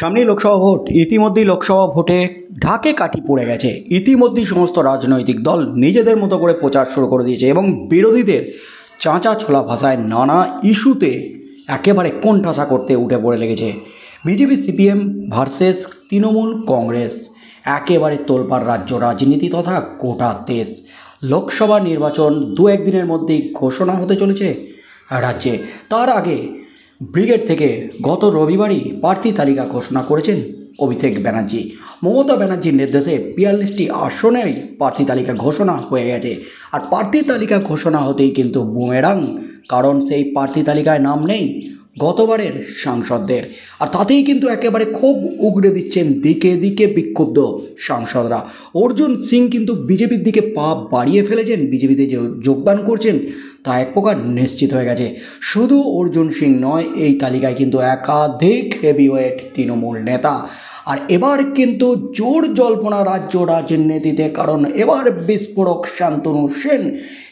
সামনেই লোকসভা ভোট ইতিমধ্যেই লোকসভা ভোটে ঢাকে কাঠি পড়ে গেছে ইতিমধ্যেই সমস্ত রাজনৈতিক দল নিজেদের মতো করে প্রচার শুরু করে দিয়েছে এবং বিরোধীদের চাঁচা ছোলা ভাষায় নানা ইস্যুতে একেবারে কোণঠাসা করতে উঠে পড়ে লেগেছে BJP CPM versus Trinamool Congress একেবারে তোলপার রাজ্য রাজনীতি তথা গোটা দেশ লোকসভা নির্বাচন দু একদিনের মধ্যেই ঘোষণা হতে চলেছে রাজ্যে তার আগে ব্রিগেড থেকে গত রবিবারই প্রার্থী তালিকা ঘোষণা করেছেন অভিষেক ব্যানার্জি মমতা ব্যানার্জির নির্দেশে বিয়াল্লিশটি আসনে প্রার্থী তালিকা ঘোষণা হয়ে গেছে আর প্রার্থী তালিকা ঘোষণা হতেই কিন্তু বুমেরাং কারণ সেই প্রার্থী তালিকায় নাম নেই গতবারের সাংসদদের আর তাতেই কিন্তু একেবারে খুব উগড়ে দিচ্ছেন দিকে দিকে বিক্ষুব্ধ সাংসদরা অর্জুন সিং কিন্তু বিজেপির দিকে পা বাড়িয়ে ফেলেছেন বিজেপিতে যে যোগদান করছেন তা এক প্রকার নিশ্চিত হয়ে গেছে শুধু অর্জুন সিং নয় এই তালিকায় কিন্তু একাধিক হেভিওয়েট তৃণমূল নেতা আর এবার কিন্তু জোর জল্পনা রাজ্য রাজনীতিতে কারণ এবার বিস্ফোরক শান্তনু সেন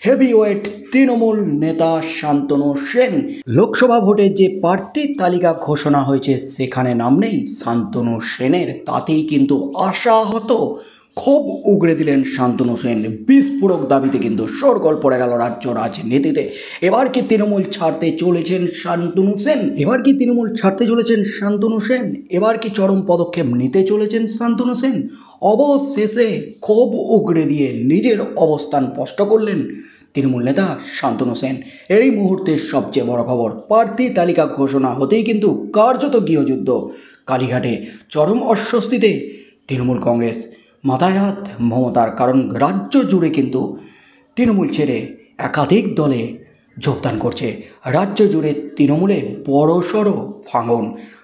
হেভিওয়েট তৃণমূল নেতা শান্তনু সেন লোকসভা ভোটে যে প্রার্থীর তালিকা ঘোষণা হয়েছে সেখানে নাম নেই শান্তনু সেনের তাতেই কিন্তু আশাহত খুব উগড়ে দিলেন শান্তনু সেন বিস্ফোরক দাবিতে কিন্তু সরগল পড়ে গেল রাজ্য রাজনীতিতে এবার কি তৃণমূল ছাড়তে চলেছেন শান্তনু সেন এবার কি তৃণমূল ছাড়তে চলেছেন শান্তনু সেন এবার কি চরম পদক্ষেপ নিতে চলেছেন শান্তনু সেন অবশেষে খুব উগড়ে দিয়ে নিজের অবস্থান স্পষ্ট করলেন তৃণমূল নেতা শান্তনু সেন এই মুহূর্তের সবচেয়ে বড় খবর প্রার্থী তালিকা ঘোষণা হতেই কিন্তু কার্যত গৃহযুদ্ধ কালীঘাটে চরম অস্বস্তিতে তৃণমূল কংগ্রেস মাতায়াত মমতার কারণ রাজ্য জুড়ে কিন্তু তৃণমূল ছেড়ে একাধিক দলে যোগদান করছে রাজ্য জুড়ে তৃণমূলে বড় সড়ো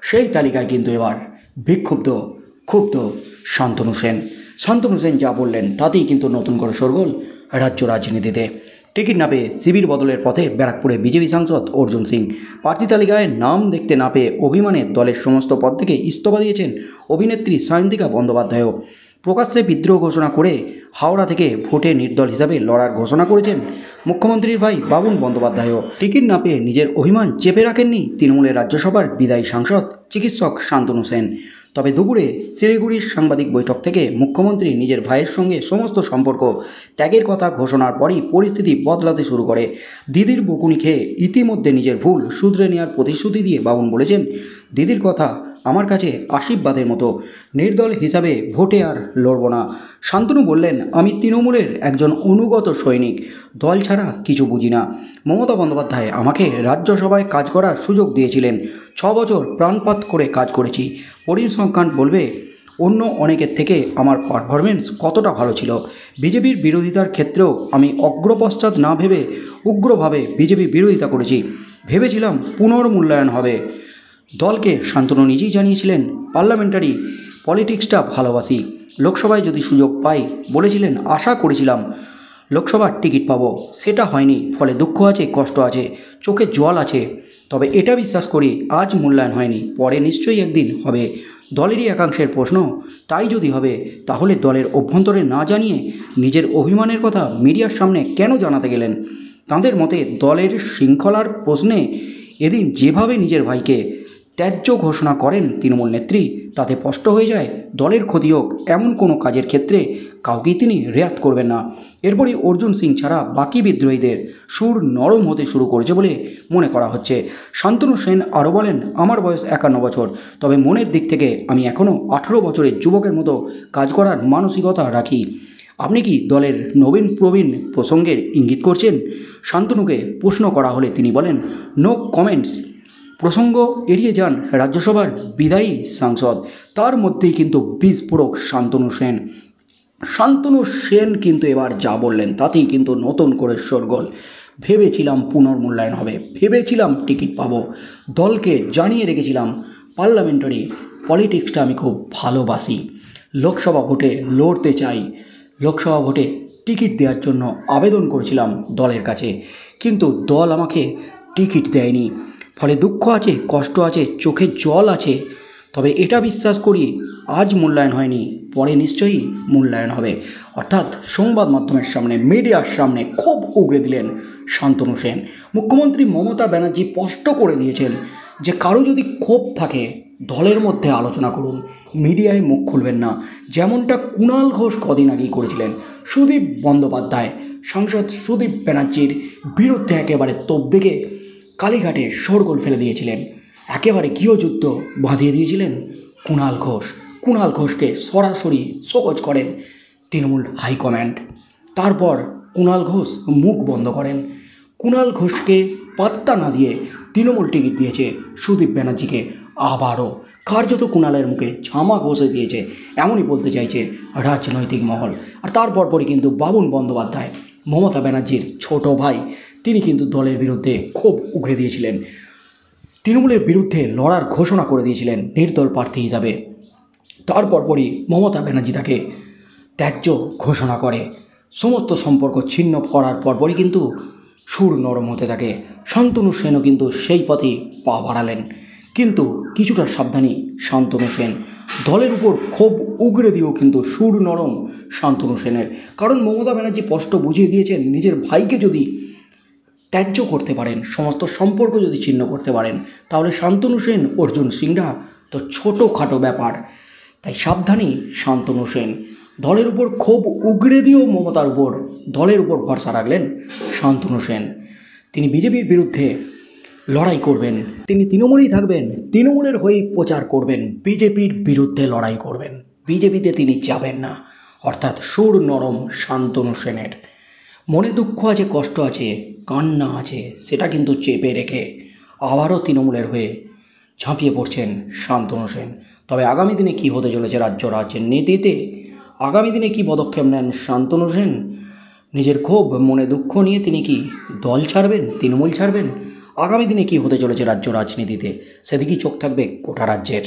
সেই তালিকায় কিন্তু এবার বিক্ষুব্ধ ক্ষুব্ধ শান্তনু সেন শান্তনু সেন যা বললেন তাতেই কিন্তু নতুন করে সরগোল রাজ্য রাজনীতিতে টিকিট না পেয়ে শিবির বদলের পথে ব্যারাকপুরে বিজেপি সাংসদ অর্জুন সিং প্রার্থী তালিকায় নাম দেখতে না পেয়ে অভিমানে দলের সমস্ত পদ থেকে ইস্তফা দিয়েছেন অভিনেত্রী সায়ন্তিকা বন্দ্যোপাধ্যায়ও প্রকাশ্যে বিদ্রোহ ঘোষণা করে হাওড়া থেকে ভোটে নির্দল হিসাবে লড়ার ঘোষণা করেছেন মুখ্যমন্ত্রীর ভাই বাবুন বন্দ্যোপাধ্যায়ও টিকিট না পেয়ে নিজের অভিমান চেপে রাখেননি তৃণমূলের রাজ্যসভার বিদায়ী সাংসদ চিকিৎসক শান্তনু সেন তবে দুপুরে শিলিগুড়ির সাংবাদিক বৈঠক থেকে মুখ্যমন্ত্রী নিজের ভাইয়ের সঙ্গে সমস্ত সম্পর্ক ত্যাগের কথা ঘোষণার পরই পরিস্থিতি বদলাতে শুরু করে দিদির বকুনি খেয়ে ইতিমধ্যে নিজের ভুল শুধরে নেওয়ার প্রতিশ্রুতি দিয়ে বাবুন বলেছেন দিদির কথা আমার কাছে আশীর্বাদের মতো নির্দল হিসাবে ভোটে আর লড়ব না শান্তনু বললেন আমি তৃণমূলের একজন অনুগত সৈনিক দল ছাড়া কিছু বুঝি না মমতা বন্দ্যোপাধ্যায় আমাকে রাজ্যসভায় কাজ করার সুযোগ দিয়েছিলেন ছ বছর প্রাণপাত করে কাজ করেছি পরিসংখ্যান বলবে অন্য অনেকের থেকে আমার পারফরমেন্স কতটা ভালো ছিল বিজেপির বিরোধিতার ক্ষেত্রেও আমি অগ্রপশ্চাৎ না ভেবে উগ্রভাবে বিজেপি বিরোধিতা করেছি ভেবেছিলাম পুনর্মূল্যায়ন হবে দলকে শান্তনু নিজেই জানিয়েছিলেন পার্লামেন্টারি পলিটিক্সটা ভালোবাসি লোকসভায় যদি সুযোগ পাই বলেছিলেন আশা করেছিলাম লোকসভার টিকিট পাবো সেটা হয়নি ফলে দুঃখ আছে কষ্ট আছে চোখে জল আছে তবে এটা বিশ্বাস করি আজ মূল্যায়ন হয়নি পরে নিশ্চয়ই একদিন হবে দলেরই একাংশের প্রশ্ন তাই যদি হবে তাহলে দলের অভ্যন্তরে না জানিয়ে নিজের অভিমানের কথা মিডিয়ার সামনে কেন জানাতে গেলেন তাঁদের মতে দলের শৃঙ্খলার প্রশ্নে এদিন যেভাবে নিজের ভাইকে ত্যায্য ঘোষণা করেন তৃণমূল নেত্রী তাতে স্পষ্ট হয়ে যায় দলের ক্ষতি হোক এমন কোনো কাজের ক্ষেত্রে কাউকেই তিনি রেয়াত করবেন না এরপরে অর্জুন সিং ছাড়া বাকি বিদ্রোহীদের সুর নরম হতে শুরু করেছে বলে মনে করা হচ্ছে শান্তনু সেন আরও বলেন আমার বয়স একান্ন বছর তবে মনের দিক থেকে আমি এখনও আঠেরো বছরের যুবকের মতো কাজ করার মানসিকতা রাখি আপনি কি দলের নবীন প্রবীণ প্রসঙ্গের ইঙ্গিত করছেন শান্তনুকে প্রশ্ন করা হলে তিনি বলেন নো কমেন্টস প্রসঙ্গ এড়িয়ে যান রাজ্যসভার বিদায়ী সাংসদ তার মধ্যেই কিন্তু বিস্ফোরক শান্তনু সেন শান্তনু সেন কিন্তু এবার যা বললেন তাতেই কিন্তু নতুন করে সরগোল ভেবেছিলাম পুনর্মূল্যায়ন হবে ভেবেছিলাম টিকিট পাবো দলকে জানিয়ে রেখেছিলাম পার্লামেন্টারি পলিটিক্সটা আমি খুব ভালোবাসি লোকসভা ভোটে লড়তে চাই লোকসভা ভোটে টিকিট দেওয়ার জন্য আবেদন করেছিলাম দলের কাছে কিন্তু দল আমাকে টিকিট দেয়নি ফলে দুঃখ আছে কষ্ট আছে চোখে জল আছে তবে এটা বিশ্বাস করি আজ মূল্যায়ন হয়নি পরে নিশ্চয়ই মূল্যায়ন হবে অর্থাৎ সংবাদ মাধ্যমের সামনে মিডিয়ার সামনে খুব উগড়ে দিলেন শান্তনু সেন মুখ্যমন্ত্রী মমতা ব্যানার্জি স্পষ্ট করে দিয়েছেন যে কারো যদি ক্ষোভ থাকে দলের মধ্যে আলোচনা করুন মিডিয়ায় মুখ খুলবেন না যেমনটা কুণাল ঘোষ কদিন আগেই করেছিলেন সুদীপ বন্দ্যোপাধ্যায় সাংসদ সুদীপ ব্যানার্জির বিরুদ্ধে একেবারে তোপ দেখে কালীঘাটে শোরগোল ফেলে দিয়েছিলেন একেবারে গৃহযুদ্ধ বাঁধিয়ে দিয়েছিলেন কুণাল ঘোষ কুণাল ঘোষকে সরাসরি শোকজ করেন তৃণমূল হাইকম্যান্ড তারপর কুণাল ঘোষ মুখ বন্ধ করেন কুণাল ঘোষকে পাত্তা না দিয়ে তৃণমূল টিকিট দিয়েছে সুদীপ ব্যানার্জিকে আবারও কার্যত কুণালের মুখে ঝামা ঘষে দিয়েছে এমনই বলতে চাইছে রাজনৈতিক মহল আর তার পরই কিন্তু বাবুন বন্দ্যোপাধ্যায় মমতা ব্যানার্জির ছোট ভাই তিনি কিন্তু দলের বিরুদ্ধে খুব উগড়ে দিয়েছিলেন তৃণমূলের বিরুদ্ধে লড়ার ঘোষণা করে দিয়েছিলেন নির্দল প্রার্থী হিসাবে তারপর পরই মমতা ব্যানার্জি তাকে ত্যায্য ঘোষণা করে সমস্ত সম্পর্ক ছিন্ন করার পরপরই কিন্তু সুর নরম হতে থাকে শান্তনু সেনও কিন্তু সেই পথে পা বাড়ালেন কিন্তু কিছুটা সাবধানে শান্তনু সেন দলের উপর ক্ষোভ উগড়ে দিয়েও কিন্তু সুর নরম শান্তনু সেনের কারণ মমতা ব্যানার্জি স্পষ্ট বুঝিয়ে দিয়েছেন নিজের ভাইকে যদি ত্যায্য করতে পারেন সমস্ত সম্পর্ক যদি ছিন্ন করতে পারেন তাহলে শান্তনু সেন অর্জুন সিংরা তো ছোটোখাটো ব্যাপার তাই সাবধানে শান্তনু সেন দলের উপর ক্ষোভ উগড়ে দিয়েও মমতার উপর দলের উপর ভরসা রাখলেন শান্তনু সেন তিনি বিজেপির বিরুদ্ধে লড়াই করবেন তিনি তৃণমূলেই থাকবেন তৃণমূলের হয়েই প্রচার করবেন বিজেপির বিরুদ্ধে লড়াই করবেন বিজেপিতে তিনি যাবেন না অর্থাৎ সুর নরম শান্তনু সেনের মনে দুঃখ আছে কষ্ট আছে কান্না আছে সেটা কিন্তু চেপে রেখে আবারও তৃণমূলের হয়ে ঝাঁপিয়ে পড়ছেন শান্তনু সেন তবে আগামী দিনে কি হতে চলেছে রাজ্য রাজ্যের রাজনীতিতে আগামী দিনে কি পদক্ষেপ নেন শান্তনু সেন নিজের ক্ষোভ মনে দুঃখ নিয়ে তিনি কি দল ছাড়বেন তৃণমূল ছাড়বেন আগামী দিনে কি হতে চলেছে রাজ্য রাজনীতিতে সেদিকেই চোখ থাকবে গোটা রাজ্যের